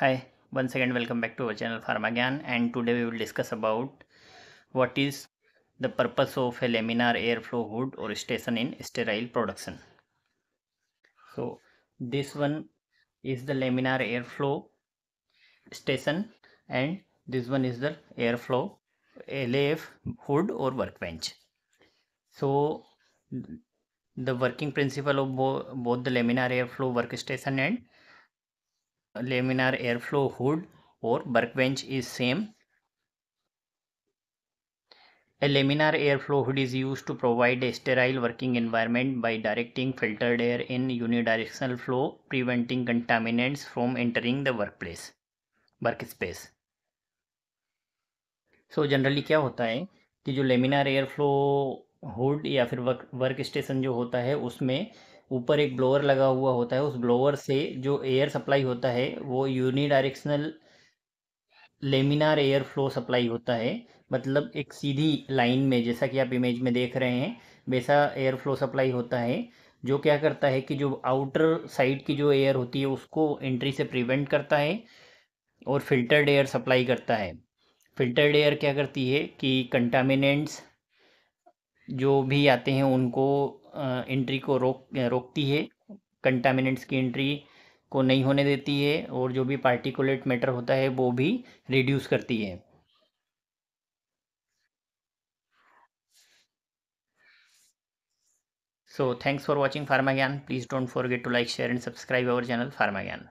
hi once again welcome back to our channel Pharmagyan. and today we will discuss about what is the purpose of a laminar airflow hood or station in sterile production so this one is the laminar airflow station and this one is the airflow LAF hood or workbench so the working principle of bo both the laminar airflow workstation and laminar airflow hood or workbench is same. A laminar airflow hood is used to provide a sterile working environment by directing filtered air in unidirectional flow, preventing contaminants from entering the workplace, workspace. So so, generally क्या होता है कि जो laminar air flow hood या फिर work work station जो होता है उसमें ऊपर एक ब्लोअर लगा हुआ होता है उस ब्लोअर से जो एयर सप्लाई होता है वो unidirectional laminar air flow supply होता है मतलब एक सीधी लाइन में जैसा कि आप इमेज में देख रहे हैं वैसा एयर फ्लो सप्लाई होता है जो क्या करता है कि जो आउटर साइड की जो एयर होती है उसको एंट्री से प्रिवेंट करता है और फिल्टर्ड एयर सप्लाई करता है फिल्टर्ड एयर क्या करती है कि कंटामिनेंट्स जो भी आते हैं उनको एंट्री को रोक रोकती है कंटामिनेंट्स की एंट्री को नहीं होने देती है और जो भी पार्टिकुलेट मैटर होता है वो भी रिड्यूस करती है so thanks for watching Pharma Gyan please don't forget to like share and subscribe our channel Pharma ज्ञान